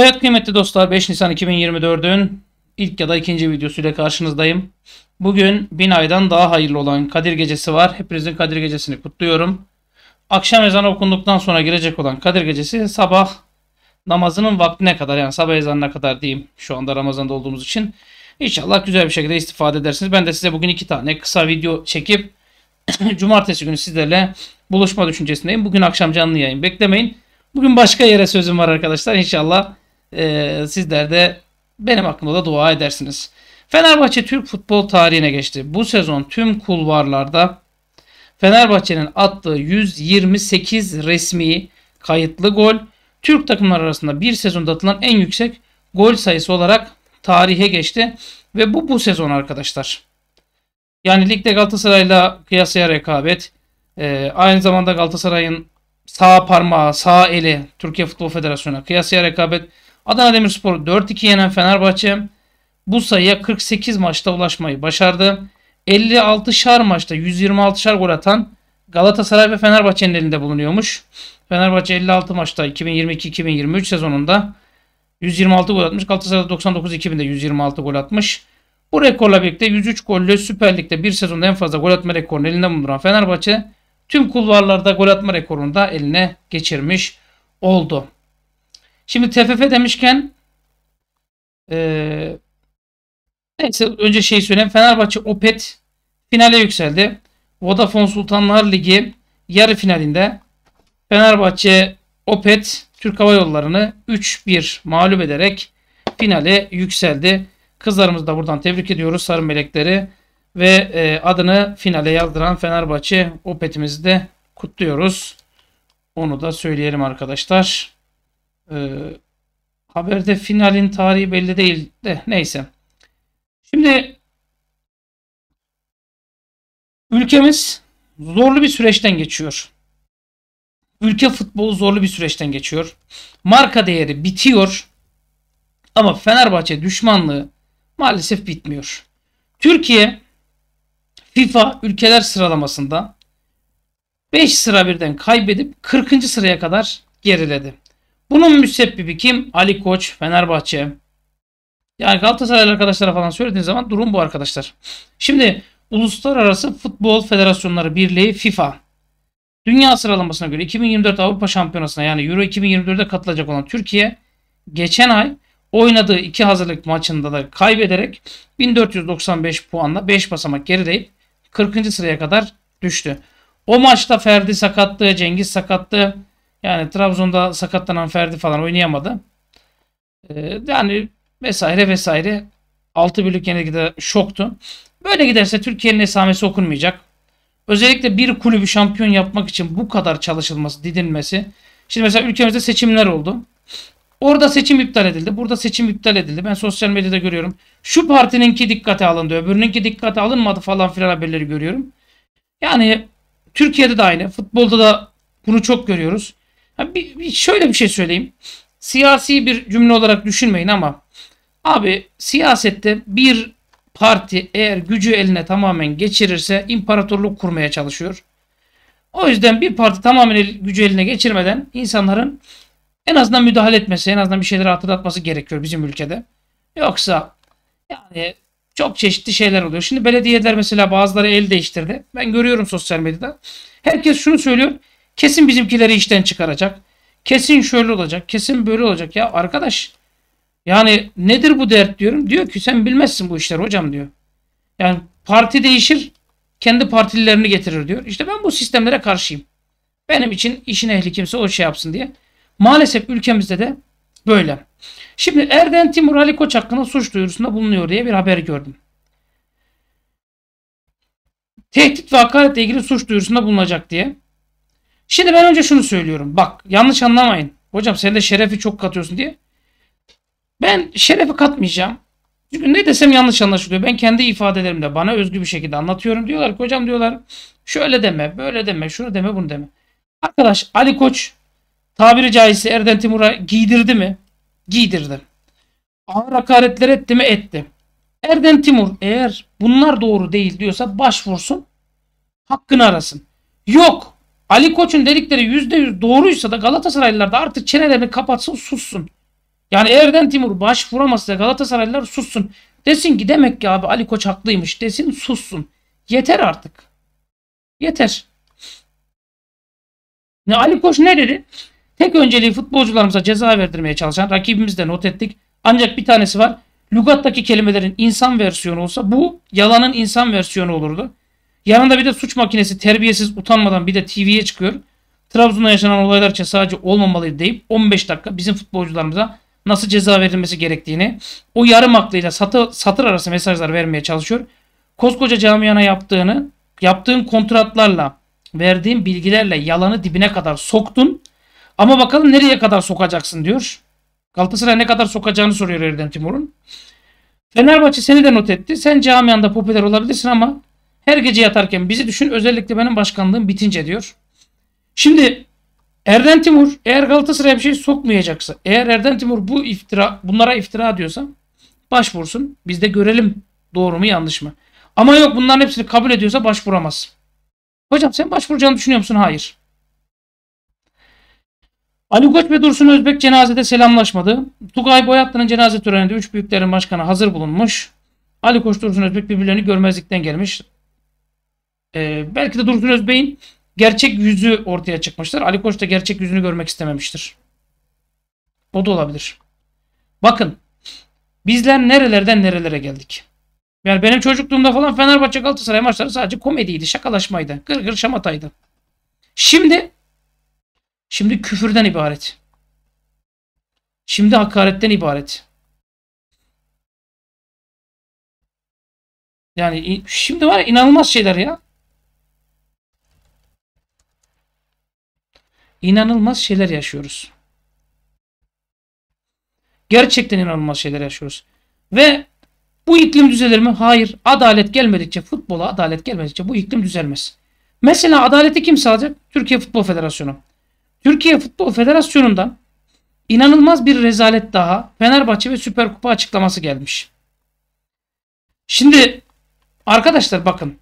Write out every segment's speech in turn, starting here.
Evet kıymetli dostlar 5 Nisan 2024'ün ilk ya da ikinci videosuyla karşınızdayım. Bugün bin aydan daha hayırlı olan Kadir Gecesi var. Hepinizin Kadir Gecesini kutluyorum. Akşam ezanı okunduktan sonra girecek olan Kadir Gecesi sabah namazının vaktine kadar yani sabah ezanına kadar diyeyim şu anda Ramazan'da olduğumuz için. İnşallah güzel bir şekilde istifade edersiniz. Ben de size bugün iki tane kısa video çekip cumartesi günü sizlerle buluşma düşüncesindeyim. Bugün akşam canlı yayın beklemeyin. Bugün başka yere sözüm var arkadaşlar. İnşallah e, sizler de benim hakkımda da dua edersiniz. Fenerbahçe Türk futbol tarihine geçti. Bu sezon tüm kulvarlarda Fenerbahçe'nin attığı 128 resmi kayıtlı gol Türk takımlar arasında bir sezonda atılan en yüksek gol sayısı olarak tarihe geçti ve bu bu sezon arkadaşlar. Yani ligde Galatasaray'la kıyasaya rekabet, e, aynı zamanda Galatasaray'ın sağ parmağı, sağ eli Türkiye Futbol Federasyonu'na kıyasaya rekabet Adana Demirspor 4-2 yenen Fenerbahçe bu sayıya 48 maçta ulaşmayı başardı. 56 şar maçta 126 şar gol atan Galatasaray ve Fenerbahçe'nin elinde bulunuyormuş. Fenerbahçe 56 maçta 2022-2023 sezonunda 126 gol atmış. Galatasaray 99-2000'de 126 gol atmış. Bu rekorla birlikte 103 golle Süper Lig'de bir sezonda en fazla gol atma rekorunu elinde bulunduran Fenerbahçe tüm kulvarlarda gol atma rekorunu da eline geçirmiş oldu. Şimdi TFF demişken ee, neyse önce şey söyleyeyim. Fenerbahçe Opet finale yükseldi. Vodafone Sultanlar Ligi yarı finalinde Fenerbahçe Opet Türk Hava Yolları'nı 3-1 mağlup ederek finale yükseldi. Kızlarımızı da buradan tebrik ediyoruz Sarı Melekleri ve e, adını finale yazdıran Fenerbahçe Opet'imizi de kutluyoruz. Onu da söyleyelim arkadaşlar. Ee, haberde finalin tarihi belli değil de neyse. Şimdi ülkemiz zorlu bir süreçten geçiyor. Ülke futbolu zorlu bir süreçten geçiyor. Marka değeri bitiyor. Ama Fenerbahçe düşmanlığı maalesef bitmiyor. Türkiye FIFA ülkeler sıralamasında 5 sıra birden kaybedip 40. sıraya kadar geriledi. Bunun müsebbibi kim? Ali Koç, Fenerbahçe. Yani Galatasaray arkadaşlara falan söylediğiniz zaman durum bu arkadaşlar. Şimdi Uluslararası Futbol Federasyonları Birliği FIFA. Dünya sıralamasına göre 2024 Avrupa Şampiyonası'na yani Euro 2024'de katılacak olan Türkiye geçen ay oynadığı iki hazırlık maçında da kaybederek 1495 puanla 5 basamak gerideyip 40. sıraya kadar düştü. O maçta Ferdi sakattı, Cengiz sakattı. Yani Trabzon'da sakatlanan Ferdi falan oynayamadı. Ee, yani vesaire vesaire 6 birlik yenilgide şoktu. Böyle giderse Türkiye'nin esamesi okunmayacak. Özellikle bir kulübü şampiyon yapmak için bu kadar çalışılması, didinmesi. Şimdi mesela ülkemizde seçimler oldu. Orada seçim iptal edildi. Burada seçim iptal edildi. Ben sosyal medyada görüyorum. Şu partininki dikkate alındı. Öbürününki dikkate alınmadı falan filan haberleri görüyorum. Yani Türkiye'de de aynı. Futbolda da bunu çok görüyoruz. Bir, bir şöyle bir şey söyleyeyim. Siyasi bir cümle olarak düşünmeyin ama abi siyasette bir parti eğer gücü eline tamamen geçirirse imparatorluk kurmaya çalışıyor. O yüzden bir parti tamamen el, gücü eline geçirmeden insanların en azından müdahale etmesi, en azından bir şeyleri hatırlatması gerekiyor bizim ülkede. Yoksa yani çok çeşitli şeyler oluyor. Şimdi belediyeler mesela bazıları el değiştirdi. Ben görüyorum sosyal medyada. Herkes şunu söylüyor. Kesin bizimkileri işten çıkaracak. Kesin şöyle olacak. Kesin böyle olacak. Ya arkadaş yani nedir bu dert diyorum. Diyor ki sen bilmezsin bu işler hocam diyor. Yani parti değişir. Kendi partililerini getirir diyor. İşte ben bu sistemlere karşıyım. Benim için işin ehli kimse o şey yapsın diye. Maalesef ülkemizde de böyle. Şimdi Erden Timur Ali Koç hakkında suç duyurusunda bulunuyor diye bir haber gördüm. Tehdit ve hakaretle ilgili suç duyurusunda bulunacak diye. Şimdi ben önce şunu söylüyorum. Bak yanlış anlamayın. Hocam sen de şerefi çok katıyorsun diye. Ben şerefi katmayacağım. Çünkü ne desem yanlış anlaşılıyor. Ben kendi ifadelerimde bana özgü bir şekilde anlatıyorum. Diyorlar ki hocam diyorlar şöyle deme, böyle deme, şunu deme, bunu deme. Arkadaş Ali Koç tabiri caizse Erdem Timur'a giydirdi mi? Giydirdi. Ağır hakaretler etti mi? Etti. Erdem Timur eğer bunlar doğru değil diyorsa başvursun. Hakkını arasın. Yok Ali Koç'un dedikleri %100 doğruysa da Galatasaraylılar da artık çenelerini kapatsın sussun. Yani Erden Timur başvuramazsa Galatasaraylılar sussun. Desin ki demek ki abi Ali Koç haklıymış desin sussun. Yeter artık. Yeter. Ne Ali Koç ne dedi? Tek önceliği futbolcularımıza ceza verdirmeye çalışan rakibimiz de not ettik. Ancak bir tanesi var. Lugattaki kelimelerin insan versiyonu olsa bu yalanın insan versiyonu olurdu. Yanında bir de suç makinesi terbiyesiz utanmadan bir de TV'ye çıkıyor. Trabzon'da yaşanan olaylar için sadece olmamalıydı deyip 15 dakika bizim futbolcularımıza nasıl ceza verilmesi gerektiğini o yarım aklıyla satı, satır arası mesajlar vermeye çalışıyor. Koskoca camiana yaptığını yaptığın kontratlarla verdiğin bilgilerle yalanı dibine kadar soktun. Ama bakalım nereye kadar sokacaksın diyor. Galatasaray ne kadar sokacağını soruyor Erdem Timur'un. Fenerbahçe seni de not etti. Sen camianda popüler olabilirsin ama her gece yatarken bizi düşün özellikle benim başkanlığım bitince diyor. Şimdi Erden Timur eğer Galatasaray'a bir şey sokmayacaksa, eğer Erden Timur bu iftira, bunlara iftira diyorsa başvursun. Biz de görelim doğru mu yanlış mı. Ama yok bunların hepsini kabul ediyorsa başvuramaz. Hocam sen başvuracağını düşünüyor musun? Hayır. Ali Koç ve Dursun Özbek cenazede selamlaşmadı. Tugay Boyatlı'nın cenaze töreninde üç büyüklerin başkanı hazır bulunmuş. Ali Koç Dursun Özbek birbirlerini görmezlikten gelmiş. E, belki de Dursun Özbey'in gerçek yüzü ortaya çıkmıştır. Ali Koç da gerçek yüzünü görmek istememiştir. O da olabilir. Bakın bizler nerelerden nerelere geldik. Yani benim çocukluğumda falan Fenerbahçe Galatasaray maçları sadece komediydi, şakalaşmaydı, gırgır şamataydı. Şimdi şimdi küfürden ibaret. Şimdi hakaretten ibaret. Yani şimdi var ya inanılmaz şeyler ya. inanılmaz şeyler yaşıyoruz. Gerçekten inanılmaz şeyler yaşıyoruz. Ve bu iklim düzelir mi? Hayır. Adalet gelmedikçe, futbola adalet gelmedikçe bu iklim düzelmez. Mesela adaleti kim sağlayacak? Türkiye Futbol Federasyonu. Türkiye Futbol Federasyonu'ndan inanılmaz bir rezalet daha Fenerbahçe ve Süper Kupa açıklaması gelmiş. Şimdi arkadaşlar bakın.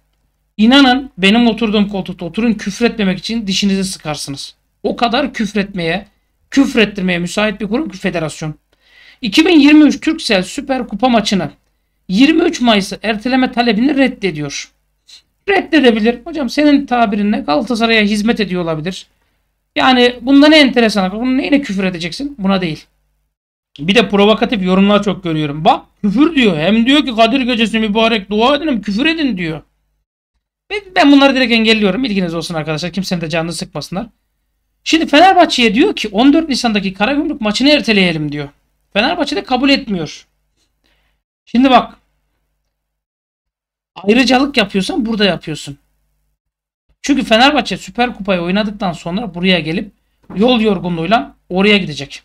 İnanın benim oturduğum koltukta oturun küfretmemek için dişinizi sıkarsınız. O kadar küfretmeye, küfrettirmeye müsait bir kurum ki federasyon. 2023 Türksel Süper Kupa maçını 23 Mayıs'ı erteleme talebini reddediyor. Reddedebilir. Hocam senin tabirinle Galatasaray'a hizmet ediyor olabilir. Yani bunda ne enteresan? Bunu neyine küfür edeceksin? Buna değil. Bir de provokatif yorumlar çok görüyorum. Bak küfür diyor. Hem diyor ki Kadir Gecesi mübarek dua edin küfür edin diyor. Ben bunları direkt engelliyorum. İlginiz olsun arkadaşlar. Kimsenin de canını sıkmasınlar. Şimdi Fenerbahçe'ye diyor ki 14 Nisan'daki Karagümrük maçını erteleyelim diyor. Fenerbahçe de kabul etmiyor. Şimdi bak ayrıcalık yapıyorsan burada yapıyorsun. Çünkü Fenerbahçe Süper Kupayı oynadıktan sonra buraya gelip yol yorgunluğuyla oraya gidecek.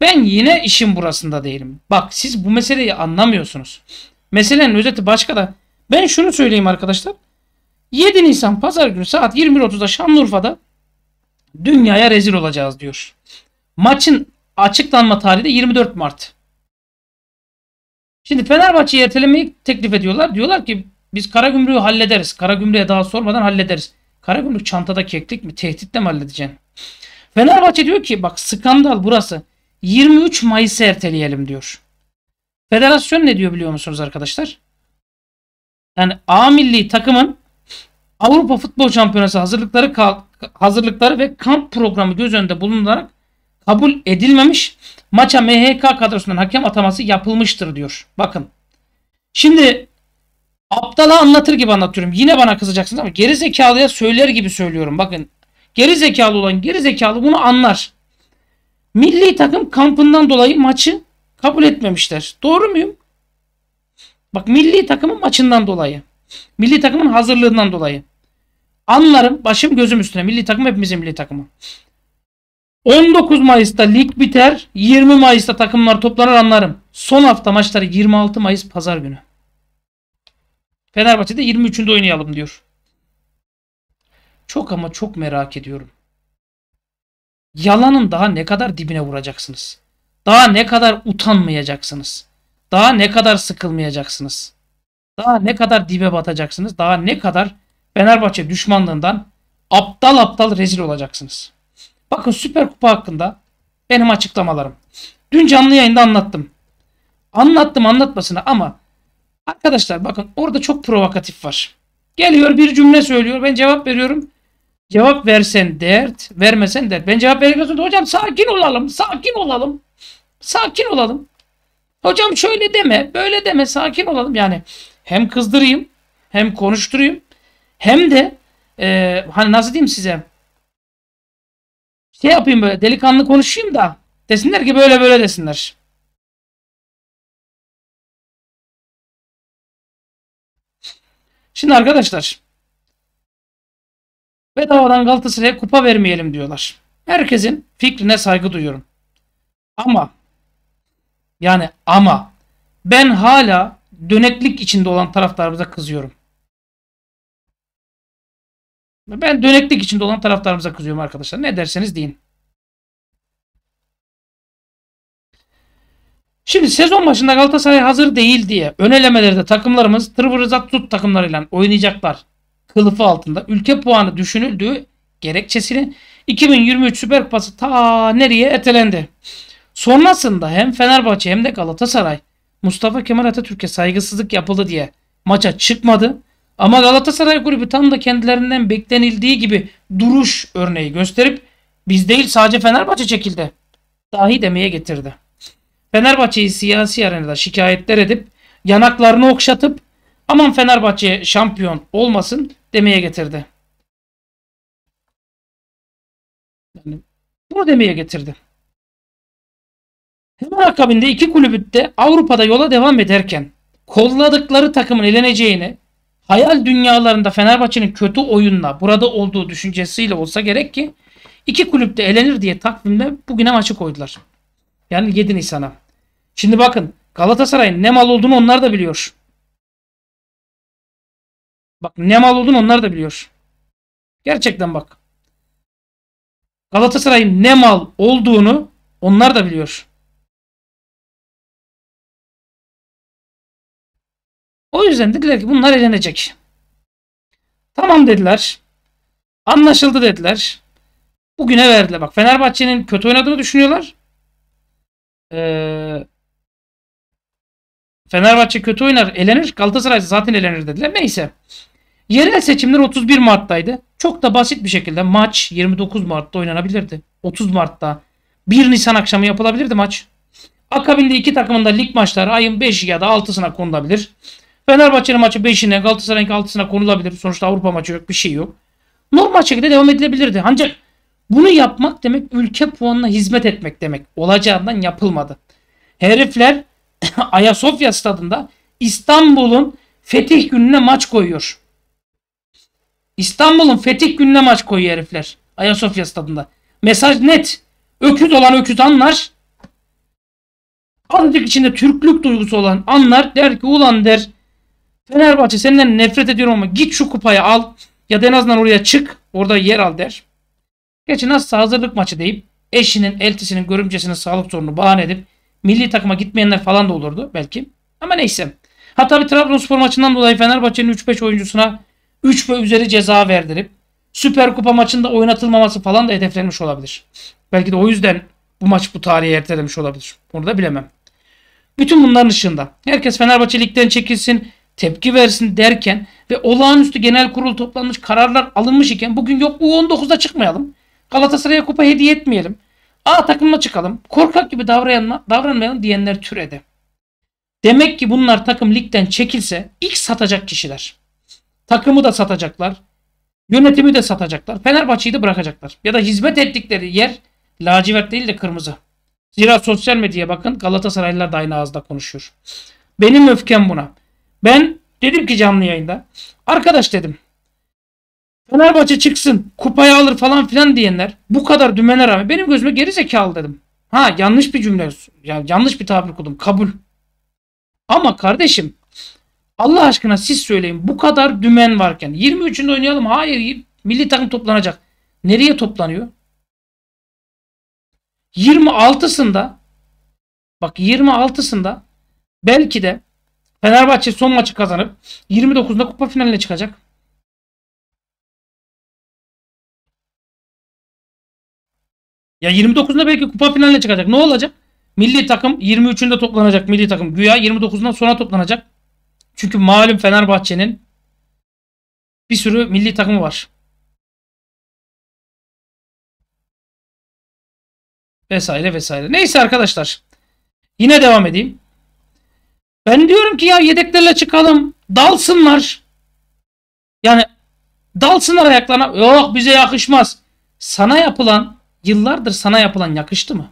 Ben yine işin burasında değilim. Bak siz bu meseleyi anlamıyorsunuz. Meselenin özeti başka da. Ben şunu söyleyeyim arkadaşlar. 7 Nisan Pazar günü saat 21.30'da Şanlıurfa'da Dünyaya rezil olacağız diyor. Maçın açıklanma tarihi de 24 Mart. Şimdi Fenerbahçe'yi ertelemeyi teklif ediyorlar. Diyorlar ki biz Karagümrük'ü hallederiz. Karagümrük'e daha sormadan hallederiz. Karagümrük çantada keklik mi? Tehditle mi halledeceksin? Fenerbahçe diyor ki bak skandal burası. 23 Mayıs'ı erteleyelim diyor. Federasyon ne diyor biliyor musunuz arkadaşlar? Yani A milli takımın Avrupa Futbol Şampiyonası hazırlıkları hazırlıkları ve kamp programı göz önünde bulunularak kabul edilmemiş maça MHK kadrosundan hakem ataması yapılmıştır diyor. Bakın. Şimdi aptala anlatır gibi anlatıyorum. Yine bana kızacaksınız ama geri zekalıya söyler gibi söylüyorum. Bakın geri zekalı olan geri zekalı bunu anlar. Milli takım kampından dolayı maçı kabul etmemişler. Doğru muyum? Bak milli takımın maçından dolayı. Milli takımın hazırlığından dolayı. Anlarım başım gözüm üstüne. Milli takım hepimizin milli takımı. 19 Mayıs'ta lig biter. 20 Mayıs'ta takımlar toplanır anlarım. Son hafta maçları 26 Mayıs pazar günü. Fenerbahçe'de 23'ünde oynayalım diyor. Çok ama çok merak ediyorum. Yalanın daha ne kadar dibine vuracaksınız? Daha ne kadar utanmayacaksınız? Daha ne kadar sıkılmayacaksınız? Daha ne kadar dibe batacaksınız? Daha ne kadar Fenerbahçe düşmanlığından aptal aptal rezil olacaksınız. Bakın Süper Kupa hakkında benim açıklamalarım. Dün canlı yayında anlattım. Anlattım anlatmasını ama arkadaşlar bakın orada çok provokatif var. Geliyor bir cümle söylüyor. Ben cevap veriyorum. Cevap versen dert, vermesen dert. Ben cevap verirken hocam sakin olalım, sakin olalım. Sakin olalım. Hocam şöyle deme, böyle deme, sakin olalım. Yani hem kızdırayım, hem konuşturayım, hem de e, hani nasıl diyeyim size şey yapayım böyle delikanlı konuşayım da desinler ki böyle böyle desinler. Şimdi arkadaşlar bedavadan Galatasaray'a kupa vermeyelim diyorlar. Herkesin fikrine saygı duyuyorum. Ama yani ama ben hala döneklik içinde olan taraftarımıza kızıyorum. Ben döneklik içinde olan taraftarımıza kızıyorum arkadaşlar. Ne derseniz deyin. Şimdi sezon başında Galatasaray hazır değil diye ön takımlarımız Trabzon Tut takımlarıyla oynayacaklar. Kılıfı altında ülke puanı düşünüldüğü gerekçesini. 2023 Süper Kupası ta nereye etelendi. Sonrasında hem Fenerbahçe hem de Galatasaray Mustafa Kemal Atatürk'e saygısızlık yapıldı diye maça çıkmadı. Ama Galatasaray kulübü tam da kendilerinden beklenildiği gibi duruş örneği gösterip biz değil sadece Fenerbahçe çekildi. Dahi demeye getirdi. Fenerbahçe'yi siyasi arenada şikayetler edip yanaklarını okşatıp aman Fenerbahçe şampiyon olmasın demeye getirdi. Yani bunu demeye getirdi. Hemen akabinde iki kulübü de Avrupa'da yola devam ederken kolladıkları takımın eleneceğini hayal dünyalarında Fenerbahçe'nin kötü oyunla burada olduğu düşüncesiyle olsa gerek ki iki kulüp de elenir diye takvimde bugüne maçı koydular. Yani 7 Nisan'a. Şimdi bakın Galatasaray'ın ne mal olduğunu onlar da biliyor. Bak ne mal olduğunu onlar da biliyor. Gerçekten bak. Galatasaray'ın ne mal olduğunu onlar da biliyor. O yüzden dediler ki bunlar elenecek. Tamam dediler. Anlaşıldı dediler. Bugüne verdiler. Bak Fenerbahçe'nin kötü oynadığını düşünüyorlar. Ee, Fenerbahçe kötü oynar, elenir. Galatasaray zaten elenir dediler. Neyse. Yerel seçimler 31 Mart'taydı. Çok da basit bir şekilde maç 29 Mart'ta oynanabilirdi. 30 Mart'ta 1 Nisan akşamı yapılabilirdi maç. Akabinde iki takımın da lig maçları ayın 5 ya da 6'sına konulabilir. Fenerbahçe'nin maçı 5'ine Galatasaray'ın 6'sına konulabilir. Sonuçta Avrupa maçı yok bir şey yok. Normal şekilde devam edilebilirdi. Ancak bunu yapmak demek ülke puanına hizmet etmek demek. Olacağından yapılmadı. Herifler Ayasofya stadında İstanbul'un fetih gününe maç koyuyor. İstanbul'un fetih gününe maç koyuyor herifler. Ayasofya stadında. Mesaj net. Öküz olan öküz anlar. Azıcık içinde Türklük duygusu olan anlar der ki ulan der Fenerbahçe senden nefret ediyorum ama git şu kupayı al ya da en azından oraya çık orada yer al der. Geçen hasta hazırlık maçı deyip eşinin, eltisinin, görümcesinin sağlık sorunu bahane edip milli takıma gitmeyenler falan da olurdu belki. Ama neyse. Hatta bir Trabzonspor maçından dolayı Fenerbahçe'nin 3-5 oyuncusuna 3 ve üzeri ceza verdirip Süper Kupa maçında oynatılmaması falan da hedeflenmiş olabilir. Belki de o yüzden bu maç bu tarihe ertelemiş olabilir. Onu da bilemem. Bütün bunların ışığında herkes Fenerbahçe ligden çekilsin, tepki versin derken ve olağanüstü genel kurul toplanmış kararlar alınmış iken bugün yok U19'da çıkmayalım. Galatasaray'a kupa hediye etmeyelim. A takımla çıkalım. Korkak gibi davranma, davranmayalım diyenler türede. Demek ki bunlar takım ligden çekilse ilk satacak kişiler. Takımı da satacaklar. Yönetimi de satacaklar. Fenerbahçe'yi de bırakacaklar. Ya da hizmet ettikleri yer lacivert değil de kırmızı. Zira sosyal medyaya bakın Galatasaraylılar da aynı ağızda konuşuyor. Benim öfkem buna. Ben dedim ki canlı yayında. Arkadaş dedim. Fenerbahçe çıksın kupayı alır falan filan diyenler bu kadar dümene rağmen benim gözüme geri zekalı dedim. Ha yanlış bir cümle ya, yanlış bir tabir kurdum kabul. Ama kardeşim Allah aşkına siz söyleyin bu kadar dümen varken 23'ünde oynayalım hayır milli takım toplanacak. Nereye toplanıyor? 26'sında bak 26'sında belki de Fenerbahçe son maçı kazanıp 29'da kupa finaline çıkacak. Ya 29'da belki kupa finaline çıkacak. Ne olacak? Milli takım 23'ünde toplanacak milli takım. Güya 29'undan sonra toplanacak. Çünkü malum Fenerbahçe'nin bir sürü milli takımı var. Vesaire vesaire. Neyse arkadaşlar. Yine devam edeyim. Ben diyorum ki ya yedeklerle çıkalım. Dalsınlar. Yani dalsınlar ayaklarına. Yok bize yakışmaz. Sana yapılan, yıllardır sana yapılan yakıştı mı?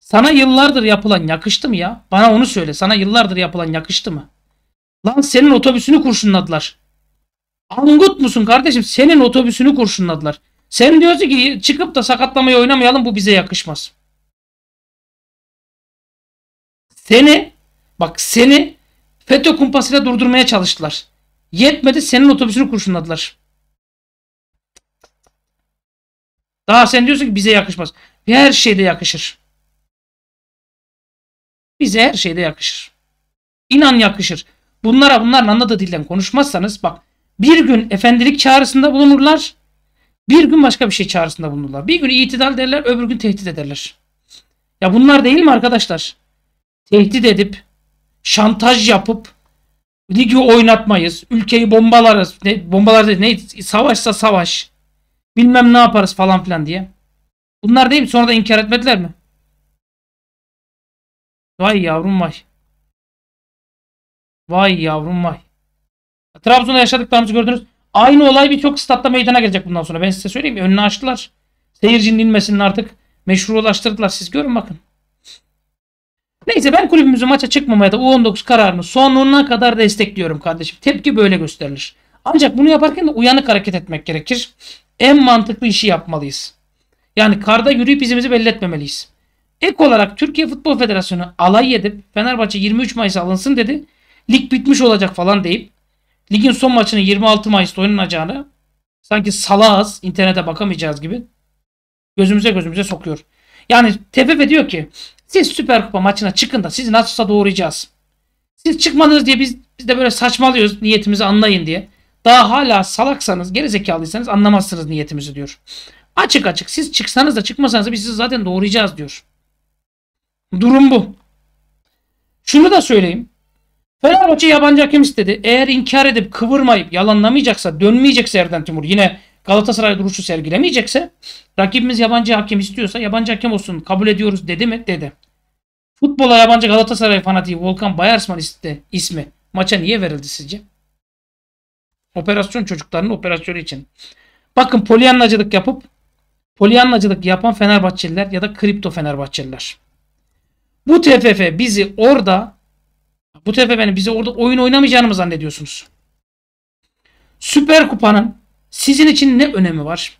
Sana yıllardır yapılan yakıştı mı ya? Bana onu söyle. Sana yıllardır yapılan yakıştı mı? Lan senin otobüsünü kurşunladılar. Angut musun kardeşim? Senin otobüsünü kurşunladılar. Sen diyorsun ki çıkıp da sakatlamayı oynamayalım bu bize yakışmaz. Seni bak seni FETÖ kumpasıyla durdurmaya çalıştılar. Yetmedi senin otobüsünü kurşunladılar. Daha sen diyorsun ki bize yakışmaz. Her şeyde yakışır. Bize her şeyde yakışır. İnan yakışır. Bunlara bunların anladığı dilden konuşmazsanız bak bir gün efendilik çağrısında bulunurlar. Bir gün başka bir şey çağrısında bulunurlar. Bir gün itidal derler öbür gün tehdit ederler. Ya bunlar değil mi arkadaşlar? tehdit edip şantaj yapıp ligi oynatmayız. Ülkeyi bombalarız. Ne, bombalar değil, ne, savaşsa savaş. Bilmem ne yaparız falan filan diye. Bunlar değil mi? Sonra da inkar etmediler mi? Vay yavrum vay. Vay yavrum vay. Trabzon'da yaşadıklarımızı gördünüz. Aynı olay birçok statta meydana gelecek bundan sonra. Ben size söyleyeyim. Önünü açtılar. Seyircinin inmesinin artık meşrulaştırdılar. Siz görün bakın. Neyse ben kulübümüzün maça çıkmamaya da U19 kararını sonuna kadar destekliyorum kardeşim. Tepki böyle gösterilir. Ancak bunu yaparken de uyanık hareket etmek gerekir. En mantıklı işi yapmalıyız. Yani karda yürüyüp izimizi belli etmemeliyiz. Ek olarak Türkiye Futbol Federasyonu alay edip Fenerbahçe 23 Mayıs alınsın dedi. Lig bitmiş olacak falan deyip ligin son maçını 26 Mayıs'ta oynanacağını sanki salağız internete bakamayacağız gibi gözümüze gözümüze sokuyor. Yani TFF diyor ki siz Süper Kupa maçına çıkın da sizi nasılsa doğrayacağız. Siz çıkmadınız diye biz, biz de böyle saçmalıyoruz niyetimizi anlayın diye. Daha hala salaksanız, gerizekalıysanız anlamazsınız niyetimizi diyor. Açık açık siz çıksanız da çıkmasanız da biz sizi zaten doğrayacağız diyor. Durum bu. Şunu da söyleyeyim. Fenerbahçe yabancı hakem istedi. Eğer inkar edip kıvırmayıp yalanlamayacaksa dönmeyecekse Erden Timur yine Galatasaray duruşu sergilemeyecekse rakibimiz yabancı hakem istiyorsa yabancı hakem olsun kabul ediyoruz dedi mi? Dedi. Futbola yabancı Galatasaray fanatiği Volkan Bayarsman ismi, e, ismi maça niye verildi sizce? Operasyon çocuklarının operasyonu için. Bakın polyanlacılık yapıp polyanlacılık yapan Fenerbahçeliler ya da kripto Fenerbahçeliler. Bu TFF bizi orada bu TFF'nin bizi orada oyun oynamayacağını mı zannediyorsunuz? Süper Kupa'nın sizin için ne önemi var?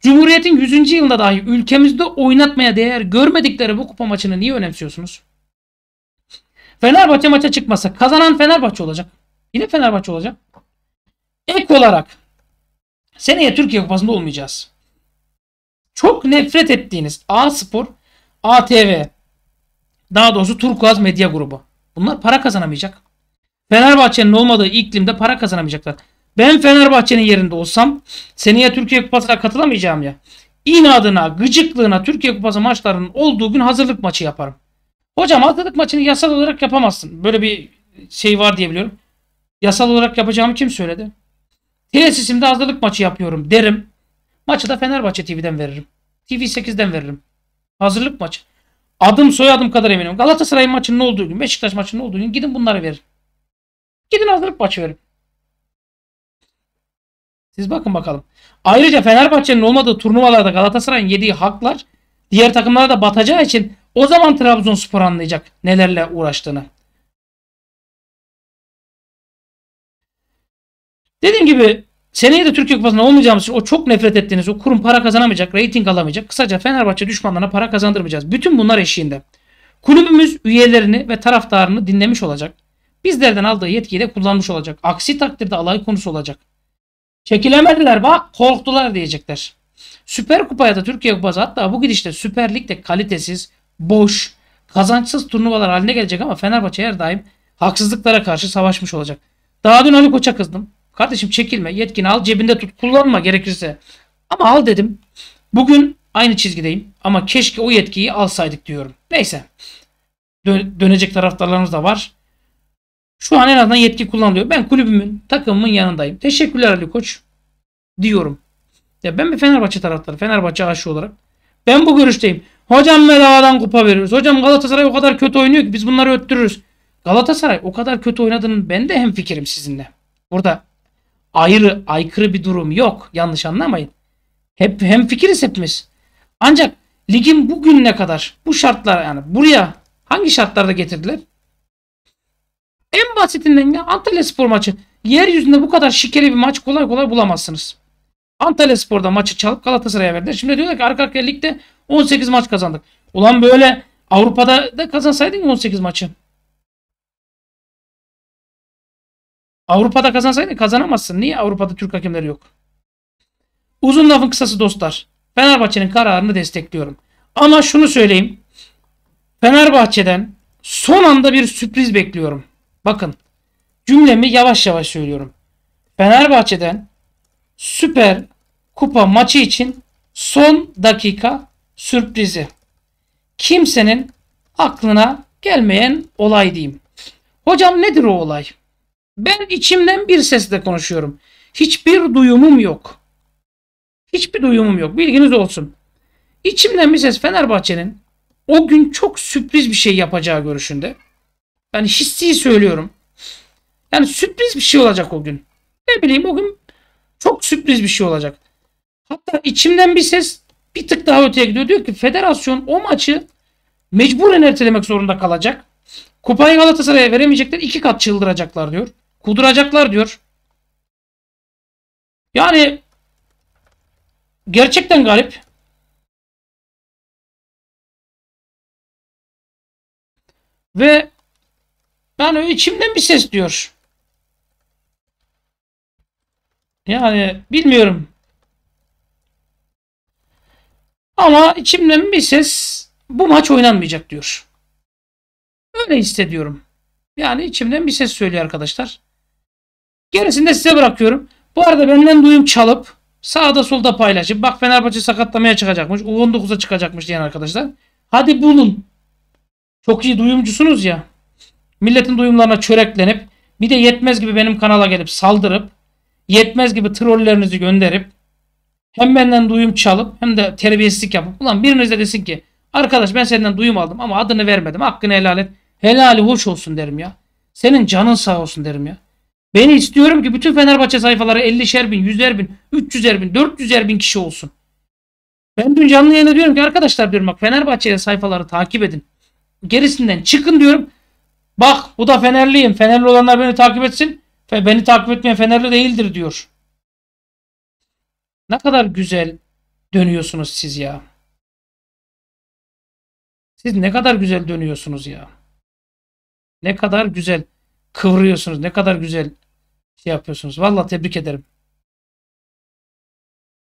Cumhuriyetin 100. yılında dahi ülkemizde oynatmaya değer görmedikleri bu kupa maçını niye önemsiyorsunuz? Fenerbahçe maça çıkmasa kazanan Fenerbahçe olacak. Yine Fenerbahçe olacak. Ek olarak seneye Türkiye Kupası'nda olmayacağız. Çok nefret ettiğiniz A Spor, ATV, daha doğrusu Turkuaz Medya Grubu. Bunlar para kazanamayacak. Fenerbahçe'nin olmadığı iklimde para kazanamayacaklar. Ben Fenerbahçe'nin yerinde olsam seneye Türkiye Kupası'na katılamayacağım ya. İnadına, gıcıklığına Türkiye Kupası maçlarının olduğu gün hazırlık maçı yaparım. Hocam hazırlık maçını yasal olarak yapamazsın. Böyle bir şey var diye biliyorum. Yasal olarak yapacağımı kim söyledi? Tesisimde hazırlık maçı yapıyorum derim. Maçı da Fenerbahçe TV'den veririm. TV8'den veririm. Hazırlık maçı. Adım soyadım kadar eminim. Galatasaray maçının olduğu gün, Beşiktaş maçının olduğu gün gidin bunları verin. Gidin hazırlık maçı verin. Siz bakın bakalım. Ayrıca Fenerbahçe'nin olmadığı turnuvalarda Galatasaray'ın yediği haklar diğer takımlara da batacağı için o zaman Trabzonspor anlayacak nelerle uğraştığını. Dediğim gibi seneye de Türkiye Kupası'nda olmayacağımız için o çok nefret ettiğiniz o kurum para kazanamayacak, reyting alamayacak. Kısaca Fenerbahçe düşmanlarına para kazandırmayacağız. Bütün bunlar eşiğinde. Kulübümüz üyelerini ve taraftarını dinlemiş olacak. Bizlerden aldığı yetkiyi de kullanmış olacak. Aksi takdirde alay konusu olacak. Çekilemediler bak korktular diyecekler. Süper Kupa'ya da Türkiye Kupası hatta bu gidişte Süper de kalitesiz, boş, kazançsız turnuvalar haline gelecek ama Fenerbahçe her daim haksızlıklara karşı savaşmış olacak. Daha dün Ali Koç'a kızdım. Kardeşim çekilme yetkini al cebinde tut kullanma gerekirse. Ama al dedim. Bugün aynı çizgideyim ama keşke o yetkiyi alsaydık diyorum. Neyse. Dö dönecek taraftarlarımız da var. Şu an en azından yetki kullanılıyor. Ben kulübümün, takımımın yanındayım. Teşekkürler Ali Koç diyorum. Ya ben bir Fenerbahçe taraftarı, Fenerbahçe aşığı olarak. Ben bu görüşteyim. Hocam bedavadan kupa veriyoruz. Hocam Galatasaray o kadar kötü oynuyor ki biz bunları öttürürüz. Galatasaray o kadar kötü oynadığını ben de hem fikirim sizinle. Burada ayrı, aykırı bir durum yok. Yanlış anlamayın. Hep hem fikiriz hepimiz. Ancak ligin bugününe kadar bu şartlar yani buraya hangi şartlarda getirdiler? En basitinden ya Antalya Spor maçı. Yeryüzünde bu kadar şikeli bir maç kolay kolay bulamazsınız. Antalya Spor'da maçı çalıp Galatasaray'a verdiler. Şimdi diyorlar ki arka arkaya ligde 18 maç kazandık. Ulan böyle Avrupa'da da kazansaydın 18 maçı. Avrupa'da kazansaydın kazanamazsın. Niye Avrupa'da Türk hakemleri yok? Uzun lafın kısası dostlar. Fenerbahçe'nin kararını destekliyorum. Ama şunu söyleyeyim. Fenerbahçe'den son anda bir sürpriz bekliyorum. Bakın cümlemi yavaş yavaş söylüyorum. Fenerbahçe'den Süper Kupa maçı için son dakika sürprizi. Kimsenin aklına gelmeyen olay diyeyim. Hocam nedir o olay? Ben içimden bir sesle konuşuyorum. Hiçbir duyumum yok. Hiçbir duyumum yok. Bilginiz olsun. İçimden bir ses Fenerbahçe'nin o gün çok sürpriz bir şey yapacağı görüşünde. Yani hissiyi söylüyorum. Yani sürpriz bir şey olacak o gün. Ne bileyim o gün çok sürpriz bir şey olacak. Hatta içimden bir ses bir tık daha öteye gidiyor. Diyor ki federasyon o maçı mecburen ertelemek zorunda kalacak. Kupayı Galatasaray'a veremeyecekler. iki kat çıldıracaklar diyor. Kuduracaklar diyor. Yani gerçekten garip. Yani içimden bir ses diyor. Yani bilmiyorum. Ama içimden bir ses bu maç oynanmayacak diyor. Öyle hissediyorum. Yani içimden bir ses söylüyor arkadaşlar. Gerisini de size bırakıyorum. Bu arada benden duyum çalıp sağda solda paylaşıp bak Fenerbahçe sakatlamaya çıkacakmış. U19'a çıkacakmış diyen arkadaşlar. Hadi bulun. Çok iyi duyumcusunuz ya. Milletin duyumlarına çöreklenip bir de yetmez gibi benim kanala gelip saldırıp yetmez gibi trollerinizi gönderip hem benden duyum çalıp hem de terbiyesizlik yapıp ulan biriniz de desin ki arkadaş ben senden duyum aldım ama adını vermedim hakkını helal et. Helali hoş olsun derim ya. Senin canın sağ olsun derim ya. Beni istiyorum ki bütün Fenerbahçe sayfaları 50'şer bin, 100'er bin, 300'er bin, 400'er bin kişi olsun. Ben dün canlı yayında diyorum ki arkadaşlar diyorum bak Fenerbahçe'ye sayfaları takip edin. Gerisinden çıkın diyorum. Bak bu da Fenerliyim. Fenerli olanlar beni takip etsin. Ve beni takip etmeyen Fenerli değildir diyor. Ne kadar güzel dönüyorsunuz siz ya. Siz ne kadar güzel dönüyorsunuz ya. Ne kadar güzel kıvırıyorsunuz. Ne kadar güzel şey yapıyorsunuz. Valla tebrik ederim.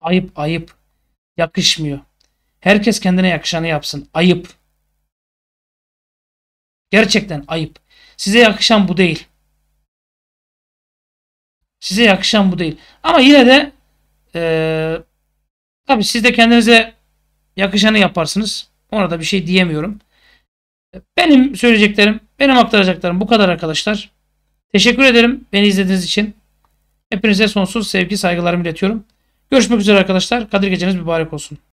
Ayıp ayıp. Yakışmıyor. Herkes kendine yakışanı yapsın. Ayıp. Gerçekten ayıp. Size yakışan bu değil. Size yakışan bu değil. Ama yine de e, tabii siz de kendinize yakışanı yaparsınız. Ona da bir şey diyemiyorum. Benim söyleyeceklerim, benim aktaracaklarım bu kadar arkadaşlar. Teşekkür ederim beni izlediğiniz için. Hepinize sonsuz sevgi saygılarımı iletiyorum. Görüşmek üzere arkadaşlar. Kadir geceniz mübarek olsun.